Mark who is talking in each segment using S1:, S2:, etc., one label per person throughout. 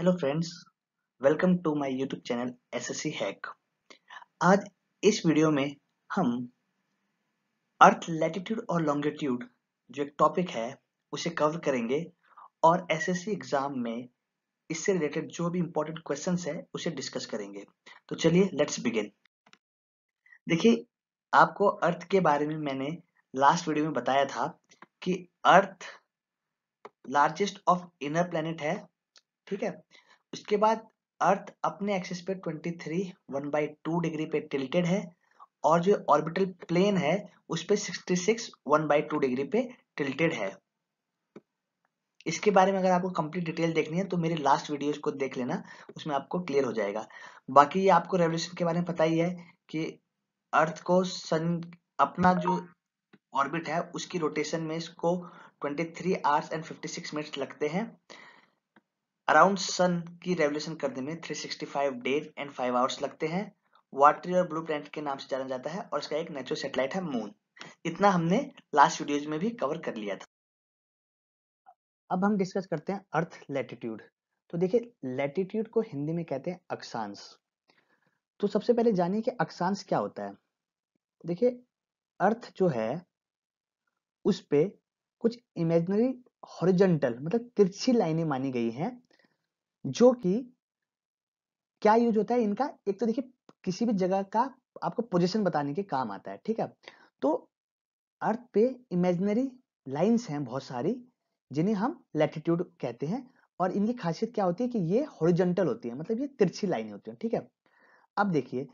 S1: Hello friends welcome to my YouTube channel SSC hack आज इस video में हम अर्थ लैटिट्यूड और लॉन्गिट्यूड जो एक टॉपिक है उसे कवर करेंगे और एसएससी एग्जाम में इससे रिलेटेड जो भी इंपॉर्टेंट क्वेश्चन है उसे डिस्कस करेंगे तो चलिए लेट्स बिगिन देखिए आपको अर्थ के बारे में मैंने लास्ट वीडियो में बताया था कि earth largest of inner planet है ठीक है उसके बाद अर्थ अपने एक्सिस पे 23 three one by two degree पे टिल्टेड है और जो ऑर्बिटल प्लेन है उस पर sixty six one by two degree पे टिल्टेड है इसके बारे में अगर आपको कंप्लीट डिटेल देखनी है तो मेरे लास्ट वीडियोस को देख लेना उसमें आपको क्लियर हो जाएगा बाकी ये आपको रेवोल्यूशन के बारे में पता ही है कि अर्थ को सन अपना जो ऑर्बिट है उसकी रोटेशन में इसको 23 थ्री आवर्स एंड 56 मिनट्स लगते हैं अराउंड सन की रेवल्यूशन करने में 365 डेज एंड 5 आवर्स लगते हैं वाटर और ब्लू प्लैनेट के नाम से जाना जाता है और इसका एक नेचुरल सेटेलाइट है मून इतना हमने लास्ट वीडियोज में भी कवर कर लिया था अब हम डिस्कस करते हैं अर्थ लैटिट्यूड तो देखिए लैटिट्यूड को हिंदी में कहते हैं अक्षांश तो सबसे पहले जानिए कि अक्षांश क्या होता है देखिए अर्थ जो है उस पर कुछ इमेजनरी हॉरिजेंटल मतलब तिरछी लाइनें मानी गई हैं जो कि क्या यूज होता है इनका एक तो देखिए किसी भी जगह का आपको पोजीशन बताने के काम आता है ठीक है तो अर्थ पे इमेजिनरी लाइंस हैं बहुत सारी जिन्हें हम लैटिट्यूड कहते हैं और इनकी खासियत क्या होती है कि ये हॉरिजेंटल होती है मतलब ये तिरछी लाइनें होती है ठीक है अब देखिए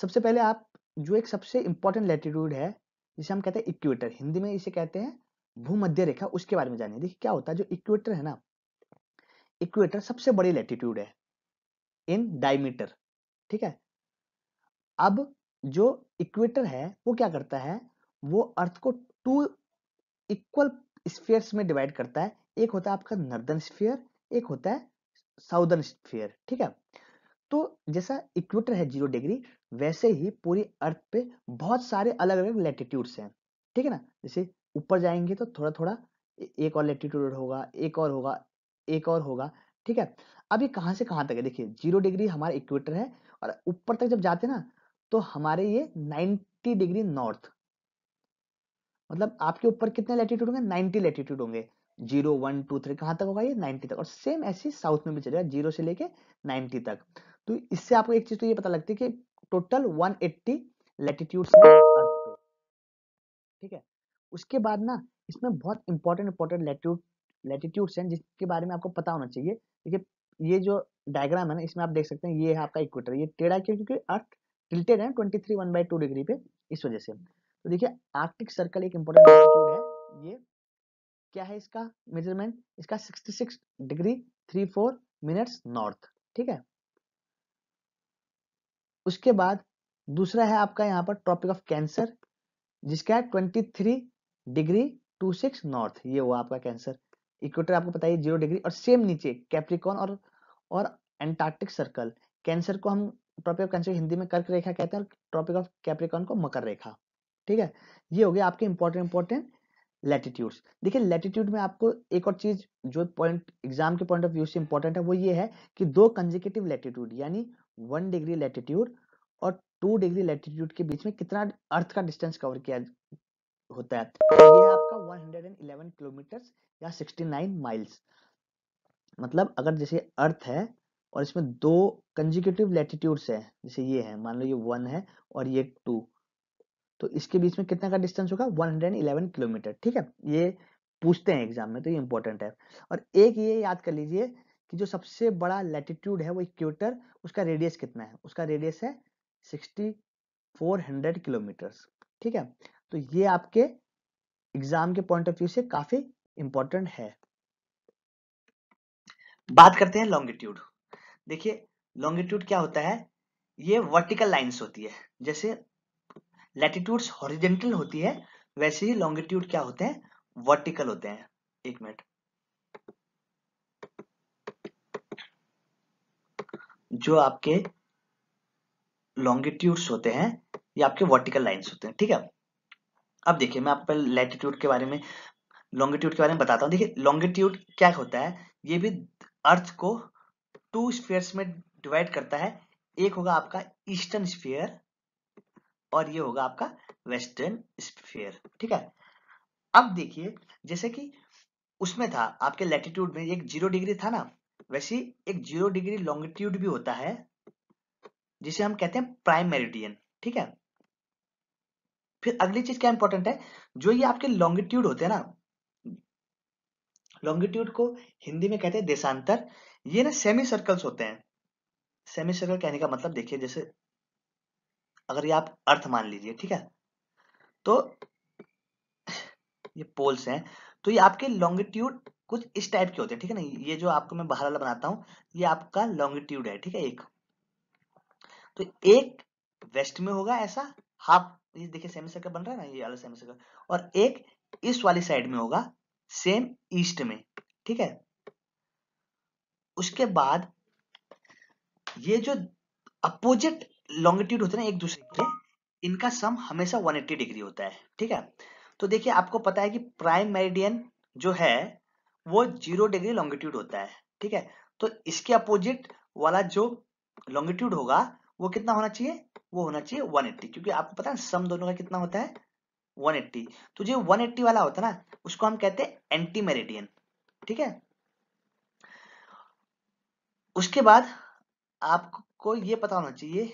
S1: सबसे पहले आप जो एक सबसे इंपॉर्टेंट लैटिट्यूड है जिसे हम कहते हैं इक्वेटर हिंदी में इसे कहते हैं भूमध्य रेखा उसके बारे में जानिए देखिए क्या होता है जो इक्वेटर है ना इक्वेटर सबसे बड़ी लैटिट्यूड है इन डायमीटर ठीक है अब जो इक्वेटर है वो क्या करता है वो अर्थ को टू इक्वल स्फीयर्स में डिवाइड करता है एक होता है आपका नर्दर्न स्फीयर एक होता है साउदर्न स्फीयर ठीक है तो जैसा इक्वेटर है जीरो डिग्री वैसे ही पूरी अर्थ पे बहुत सारे अलग अलग लैटिट्यूड्स हैं ठीक है ना जैसे ऊपर जाएंगे तो थोड़ा थोड़ा एक और लेटीट्यूड होगा एक और होगा एक और होगा ठीक है अब ये कहाँ से कहाँ तक है देखिए जीरो डिग्री हमारा इक्वेटर है और ऊपर तक जब जाते ना तो हमारे ये 90 डिग्री नॉर्थ मतलब आपके ऊपर कितने लेटीट्यूड होंगे 90 लेटीट्यूड होंगे जीरो वन टू थ्री कहाँ तक होगा ये नाइनटी तक और सेम ऐसे साउथ में भी चलेगा जीरो से लेके नाइनटी तक तो इससे आपको एक चीज तो ये पता लगती है कि टोटल वन एट्टी लेटीट्यूड ठीक है उसके बाद ना इसमें बहुत इंपॉर्टेंट इंपॉर्टेंट लेटीट्यूड लेटीट्यूड्स हैं जिसके बारे में आपको पता होना चाहिए देखिए ये जो डायग्राम है ना इसमें आप देख सकते हैं ये है आपका इक्वेटर ये टेढ़ा क्यों क्योंकि अर्थ टिल्टेड है twenty three one by two degree पे इस वजह से तो देखिए आर्कटिक सर्कल एक इम्पोर्टेंट लैटिट्यूड है ये क्या है इसका मेजरमेंट इसका sixty six degree three four minutes north ठीक है उसके बाद दूसरा है आपका यहाँ पर ट्रॉपिक ऑफ कैंसर जिसका है twenty three degree two six north ये हुआ आपका कैंसर इक्वेटर आपको पता है जीरो डिग्री और सेम नीचे कैप्रिकॉन और और एंटार्क्टिक सर्कल कैंसर को हम ट्रॉपिक ऑफ कैंसर हिंदी में कर्क रेखा कहते हैं और ट्रॉपिक ऑफ कैप्रिकॉन को मकर रेखा ठीक है ये हो गया आपके इंपॉर्टेंट इंपॉर्टेंट लैटिट्यूड्स देखिए लैटिट्यूड में आपको एक और चीज जो पॉइंट एग्जाम के पॉइंट ऑफ व्यू से इंपॉर्टेंट है वो ये है कि दो कंजिकेटिव लैटिट्यूड यानी वन डिग्री लैटिट्यूड और टू डिग्री लैटिट्यूड के बीच में कितना अर्थ का डिस्टेंस कवर किया होता है तो ये आपका 111 किलोमीटर या 69 माइल्स मतलब अगर जैसे अर्थ है और इसमें दो कंजिक्यूटिव लेटिट्यूड्स है जैसे ये है मान लो ये वन है और ये टू तो इसके बीच में कितना का डिस्टेंस होगा 111 किलोमीटर ठीक है ये पूछते हैं एग्जाम में तो ये इंपॉर्टेंट है और एक ये याद कर लीजिए कि जो सबसे बड़ा लैटिट्यूड है वो इक्वेटर उसका रेडियस कितना है उसका रेडियस है 6400 किलोमीटर ठीक है तो ये आपके एग्जाम के पॉइंट ऑफ व्यू से काफी इंपॉर्टेंट है बात करते हैं लॉन्गिट्यूड देखिए लॉन्गिट्यूड क्या होता है ये वर्टिकल लाइंस होती है जैसे लैटिट्यूड्स हॉरिजेंटल होती है वैसे ही लॉन्गिट्यूड क्या होते हैं वर्टिकल होते हैं एक मिनट जो आपके लॉन्गिट्यूड्स होते हैं ये आपके वर्टिकल लाइंस होते हैं ठीक है अब देखिए मैं आपको पहले लैटिट्यूड के बारे में लॉन्गिट्यूड के बारे में बताता हूँ देखिए लॉन्गिट्यूड क्या होता है ये भी अर्थ को टू स्पेयर्स में डिवाइड करता है एक होगा आपका ईस्टर्न स्पेयर और ये होगा आपका वेस्टर्न स्पेयर ठीक है अब देखिए जैसे कि उसमें था आपके लैटिट्यूड में एक जीरो डिग्री था ना वैसे एक जीरो डिग्री लॉन्गिट्यूड भी होता है जिसे हम कहते हैं प्राइम मेरिडियन ठीक है फिर अगली चीज क्या इंपॉर्टेंट है जो ये आपके लॉन्गिट्यूड होते हैं ना लॉन्गिट्यूड को हिंदी में कहते हैं देशांतर ये ना सेमी सर्कल्स होते हैं सेमी सर्कल कहने का मतलब देखिए जैसे अगर ये आप अर्थ मान लीजिए ठीक है तो ये पोल्स हैं तो ये आपके लॉन्गिट्यूड कुछ इस टाइप के होते हैं ठीक है ना ये जो आपको मैं बाहर वाला बनाता हूं ये आपका लॉन्गिट्यूड है ठीक है एक तो एक वेस्ट में होगा ऐसा हाफ ये देखिए सेमी सर्कल बन रहा है ना ये वाला सेमी सर्कल और एक इस वाली साइड में होगा सेम ईस्ट में ठीक है उसके बाद ये जो अपोजिट लॉन्गिट्यूड होते हैं एक दूसरे के इनका सम हमेशा 180 डिग्री होता है ठीक है तो देखिए आपको पता है कि प्राइम मेरिडियन जो है वो जीरो डिग्री लॉन्गिट्यूड होता है ठीक है तो इसके अपोजिट वाला जो लॉन्गिट्यूड होगा वो कितना होना चाहिए वो होना चाहिए 180 क्योंकि आपको पता है सम दोनों का कितना होता है 180 तो जो 180 वाला होता है ना उसको हम कहते हैं एंटी मेरेडियन ठीक है उसके बाद आपको ये पता होना चाहिए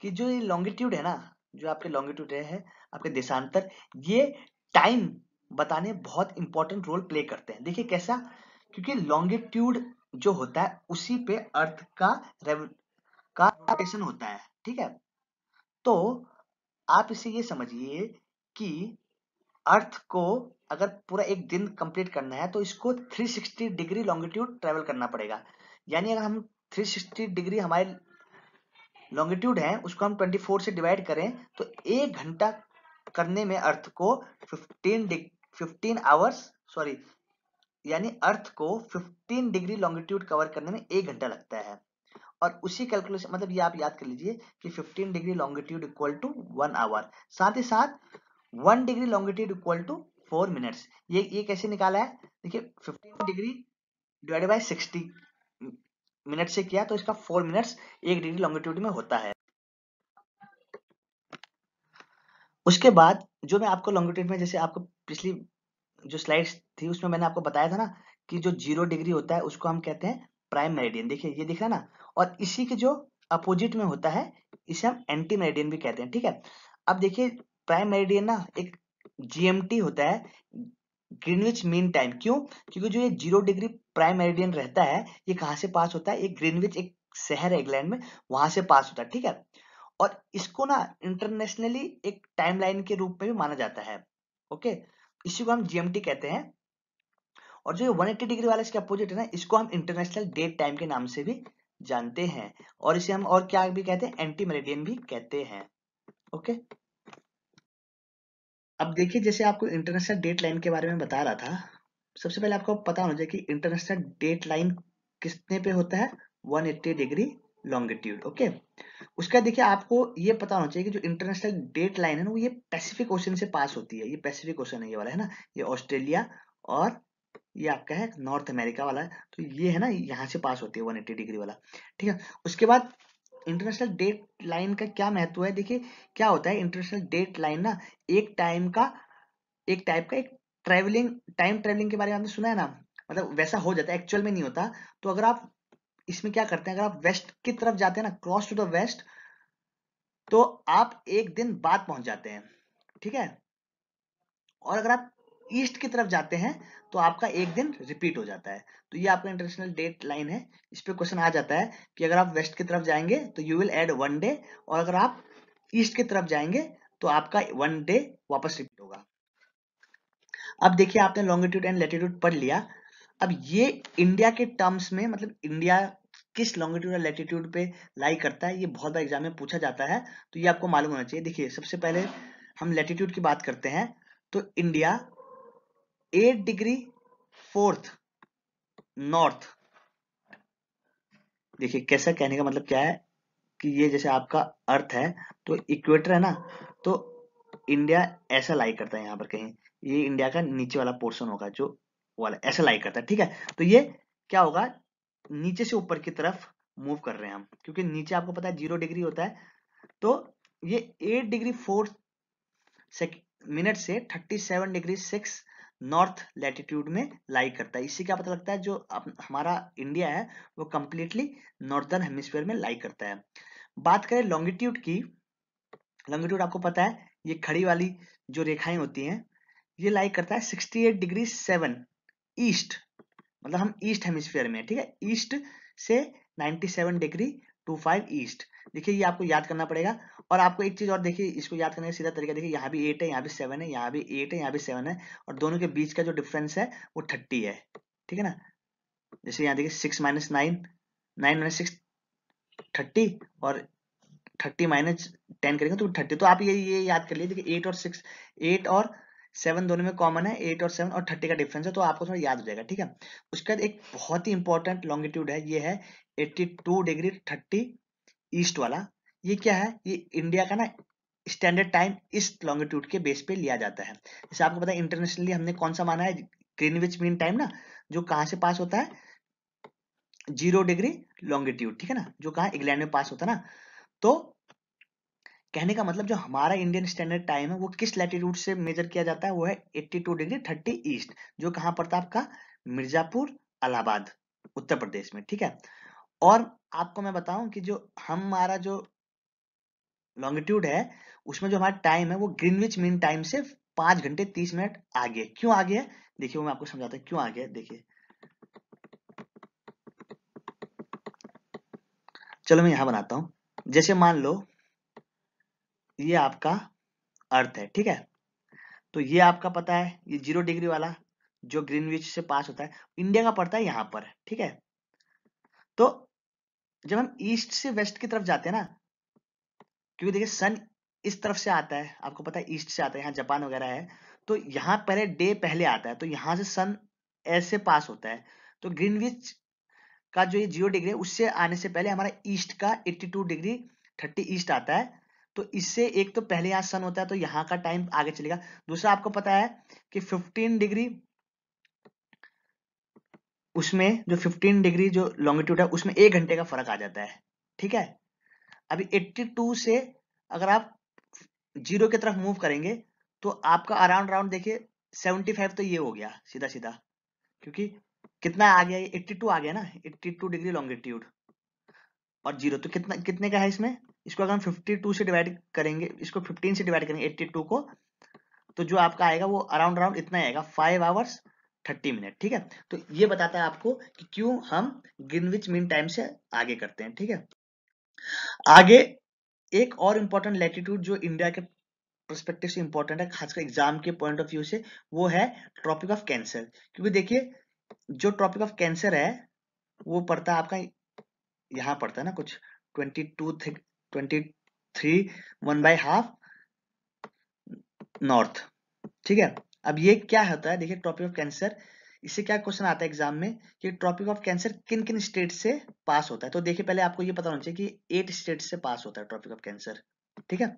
S1: कि जो ये लॉन्गिट्यूड है ना जो आपके लॉन्गिट्यूड है आपके देशांतर ये टाइम बताने बहुत इंपॉर्टेंट रोल प्ले करते हैं देखिए कैसा क्योंकि लॉन्गिट्यूड जो होता है उसी पे अर्थ का का रोटेशन होता है ठीक है तो आप इसे ये समझिए कि अर्थ को अगर पूरा एक दिन कंप्लीट करना है तो इसको 360 डिग्री लॉन्गिट्यूड ट्रेवल करना पड़ेगा यानी अगर हम 360 डिग्री हमारे लॉन्गिट्यूड है उसको हम 24 से डिवाइड करें तो एक घंटा करने में अर्थ को 15 डिग 15 आवर्स सॉरी यानी अर्थ को 15 डिग्री लॉन्गिट्यूड कवर करने में एक घंटा लगता है और उसी कैलकुलेशन मतलब ये आप याद कर लीजिए कि 15 degree longitude equal to one hour साथ ही साथ one degree longitude equal to four minutes ये ये कैसे निकाला है देखिए 15 डिग्री डिवाइड बाय 60 मिनट से किया तो इसका फोर मिनट्स एक डिग्री लॉन्गिट्यूड में होता है उसके बाद जो मैं आपको लॉन्गिट्यूड में जैसे आपको पिछली जो स्लाइड्स थी उसमें मैंने आपको बताया था ना कि जो जीरो डिग्री होता है उसको हम कहते हैं प्राइम मेरिडियन देखिए ये दिखा ना और इसी के जो अपोजिट में होता है इसे हम एंटी मेरिडियन भी कहते हैं ठीक है अब देखिए प्राइम मेरिडियन ना एक जीएमटी होता है ग्रीनविच मीन टाइम क्यों क्योंकि जो ये जीरो डिग्री प्राइम मेरिडियन रहता है ये कहां से पास होता है ये ग्रीनविच एक शहर है इंग्लैंड में वहां से पास होता है ठीक है और इसको ना इंटरनेशनली एक टाइमलाइन के रूप में भी माना जाता है ओके इसी को हम जीएमटी कहते हैं और जो ये 180 डिग्री वाला इसके अपोजिट है ना इसको हम इंटरनेशनल डेट टाइम के नाम से भी जानते हैं और इसे हम और क्या भी कहते हैं एंटी मेरिडियन भी कहते हैं ओके अब देखिए जैसे आपको इंटरनेशनल डेट लाइन के बारे में बता रहा था सबसे पहले आपको पता होना चाहिए कि इंटरनेशनल डेट लाइन किसने पे होता है 180 डिग्री लॉन्गिट्यूड ओके उसके बाद देखिए आपको ये पता होना चाहिए कि जो इंटरनेशनल डेट लाइन है ना वो ये पैसिफिक ओशन से पास होती है ये पैसिफिक ओशन है ये वाला है ना ये ऑस्ट्रेलिया और ये आपका है नॉर्थ अमेरिका वाला तो ये है ना यहाँ से पास होती है 180 डिग्री वाला ठीक है उसके बाद इंटरनेशनल डेट लाइन का क्या महत्व है देखिए क्या होता है इंटरनेशनल डेट लाइन ना एक टाइम का एक टाइप का एक ट्रैवलिंग टाइम ट्रैवलिंग के बारे में आपने सुना है ना मतलब वैसा हो जाता है एक्चुअल में नहीं होता तो अगर आप इसमें क्या करते हैं अगर आप वेस्ट की तरफ जाते हैं ना क्रॉस टू द वेस्ट तो आप एक दिन बाद पहुंच जाते हैं ठीक है और अगर आप ईस्ट की तरफ जाते हैं तो आपका एक दिन रिपीट हो जाता है तो ये आपका इंटरनेशनल डेट लाइन है इस पर क्वेश्चन आ जाता है कि अगर आप वेस्ट की तरफ जाएंगे तो you will add one day और अगर आप ईस्ट की तरफ जाएंगे तो आपका वन डे वापस रिपीट होगा अब देखिए आपने लॉन्गिट्यूड एंड लेटिट्यूड पढ़ लिया अब ये इंडिया के टर्म्स में मतलब इंडिया किस लॉन्गिट्यूड और लेटिट्यूड पे लाई करता है ये बहुत बार एग्जाम में पूछा जाता है तो ये आपको मालूम होना चाहिए देखिए सबसे पहले हम लेटिट्यूड की बात करते हैं तो India eight degree fourth north देखिए कैसा कहने का मतलब क्या है कि ये जैसे आपका अर्थ है तो इक्वेटर है ना तो इंडिया ऐसा लाई करता है यहां पर कहीं ये इंडिया का नीचे वाला पोर्शन होगा जो वाला ऐसा लाई करता है ठीक है तो ये क्या होगा नीचे से ऊपर की तरफ मूव कर रहे हैं हम क्योंकि नीचे आपको पता है जीरो डिग्री होता है तो ये एट डिग्री फोर मिनट से thirty seven degree six north latitude में लाई करता है इससे क्या पता लगता है जो हमारा इंडिया है वो कंप्लीटली नॉर्दर्न हेमिस्फेयर में लाई करता है बात करें लॉन्गिट्यूड की लॉन्गिट्यूड आपको पता है ये खड़ी वाली जो रेखाएं होती हैं ये लाई करता है 68 डिग्री 7 ईस्ट मतलब हम ईस्ट हेमिस्फेयर में ठीक है ईस्ट से 97 डिग्री 25 ईस्ट देखिए ये आपको याद करना पड़ेगा और आपको एक चीज और देखिए इसको याद करने का सीधा तरीका देखिए यहाँ भी एट है यहाँ भी सेवन है यहाँ भी एट है यहाँ भी सेवन है और दोनों के बीच का जो डिफरेंस है वो थर्टी है ठीक है ना जैसे यहाँ देखिए six minus nine nine minus six thirty और थर्टी माइनस टेन करेंगे तो थर्टी तो आप ये ये याद कर लिए देखिए एट और सिक्स एट और सेवन दोनों में कॉमन है एट और सेवन और थर्टी का डिफरेंस है तो आपको थोड़ा याद हो जाएगा ठीक है उसके बाद एक बहुत ही इंपॉर्टेंट लॉन्गिट्यूड है ये है eighty two degree thirty east वाला ये क्या है ये इंडिया का ना स्टैंडर्ड टाइम ईस्ट लॉन्गिट्यूड के बेस पे लिया जाता है जैसे आपको पता है इंटरनेशनली हमने कौन सा माना है ग्रीनविच मीन टाइम ना जो कहाँ से पास होता है जीरो डिग्री लॉन्गिट्यूड ठीक है ना जो कहा इंग्लैंड में पास होता है ना तो कहने का मतलब जो हमारा इंडियन स्टैंडर्ड टाइम है वो किस लैटिट्यूड से मेजर किया जाता है वो है 82 डिग्री 30 ईस्ट जो कहाँ पड़ता है आपका मिर्जापुर अलाहाबाद उत्तर प्रदेश में ठीक है और आपको मैं बताऊं कि जो हमारा जो लॉन्गिट्यूड है उसमें जो हमारा टाइम है वो ग्रीनविच मीन टाइम से पांच घंटे तीस मिनट आगे क्यों आगे है देखिए वो मैं आपको समझाता हूँ क्यों आगे देखिए चलो मैं यहां बनाता हूं जैसे मान लो ये आपका अर्थ है ठीक है तो ये आपका पता है ये जीरो डिग्री वाला जो ग्रीनविच से पास होता है इंडिया का पड़ता है यहां पर ठीक है तो जब हम ईस्ट से वेस्ट की तरफ जाते हैं ना क्योंकि देखिए सन इस तरफ से आता है आपको पता है ईस्ट से आता है यहाँ जापान वगैरह है तो यहाँ पहले डे पहले आता है तो यहाँ से सन ऐसे पास होता है तो ग्रीनविच का जो ये जीरो डिग्री है उससे आने से पहले हमारा ईस्ट का 82 डिग्री 30 ईस्ट आता है तो इससे एक तो पहले यहाँ सन होता है तो यहाँ का टाइम आगे चलेगा दूसरा आपको पता है कि 15 डिग्री उसमें जो 15 डिग्री जो लॉन्गिट्यूड है उसमें एक घंटे का फर्क आ जाता है ठीक है अभी 82 से अगर आप जीरो की तरफ मूव करेंगे तो आपका अराउंड राउंड देखिए 75 तो ये हो गया सीधा सीधा क्योंकि कितना आ गया ये 82 आ गया ना 82 डिग्री लॉन्गिट्यूड और जीरो तो कितना कितने का है इसमें इसको अगर हम फिफ्टी से डिवाइड करेंगे इसको फिफ्टीन से डिवाइड करेंगे एट्टी को तो जो आपका आएगा वो अराउंड राउंड इतना आएगा फाइव आवर्स थर्टी मिनट ठीक है तो ये बताता है आपको कि क्यों हम ग्रीनविच मीन टाइम से आगे करते हैं ठीक है आगे एक और इंपॉर्टेंट लैटिट्यूड जो इंडिया के परस्पेक्टिव से इंपॉर्टेंट है खासकर एग्जाम के पॉइंट ऑफ व्यू से वो है ट्रॉपिक ऑफ कैंसर क्योंकि देखिए जो ट्रॉपिक ऑफ कैंसर है वो पड़ता है आपका यहाँ पड़ता है ना कुछ twenty two twenty three one by half north ठीक है अब ये क्या होता है देखिए ट्रॉपिक ऑफ कैंसर इससे क्या क्वेश्चन आता है एग्जाम में कि ट्रॉपिक ऑफ कैंसर किन किन स्टेट से पास होता है तो देखिए पहले आपको ये पता होना चाहिए कि एट स्टेट से पास होता है ट्रॉपिक ऑफ कैंसर ठीक है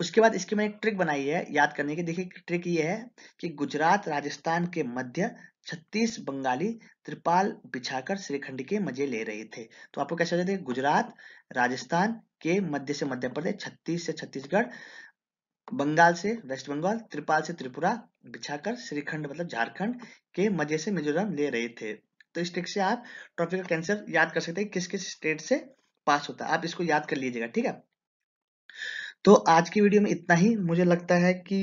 S1: उसके बाद इसकी मैंने ट्रिक बनाई है याद करने की देखिए ट्रिक ये है कि गुजरात राजस्थान के मध्य छत्तीस बंगाली त्रिपाल बिछाकर श्रीखंड के मजे ले रहे थे तो आपको कैसे हो जाते गुजरात राजस्थान के मध्य से मध्य प्रदेश छत्तीस से छत्तीसगढ़ बंगाल से वेस्ट बंगाल त्रिपाल से त्रिपुरा बिछाकर श्रीखंड मतलब झारखंड के मजे से मिजोरम ले रहे थे तो इस ट्रिक से आप ट्रॉपिकल कैंसर याद कर सकते हैं किस किस स्टेट से पास होता है आप इसको याद कर लीजिएगा ठीक है तो आज की वीडियो में इतना ही मुझे लगता है कि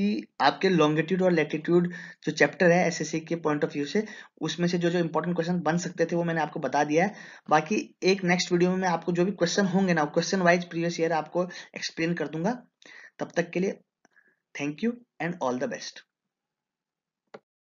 S1: आपके लॉन्गिट्यूड और लेटिट्यूड जो चैप्टर है एसएससी के पॉइंट ऑफ व्यू से उसमें से जो जो इंपॉर्टेंट क्वेश्चन बन सकते थे वो मैंने आपको बता दिया है बाकी एक नेक्स्ट वीडियो में मैं आपको जो भी क्वेश्चन होंगे ना क्वेश्चन वाइज प्रीवियस ईयर आपको एक्सप्लेन कर दूंगा तब तक के लिए Thank you and all the best.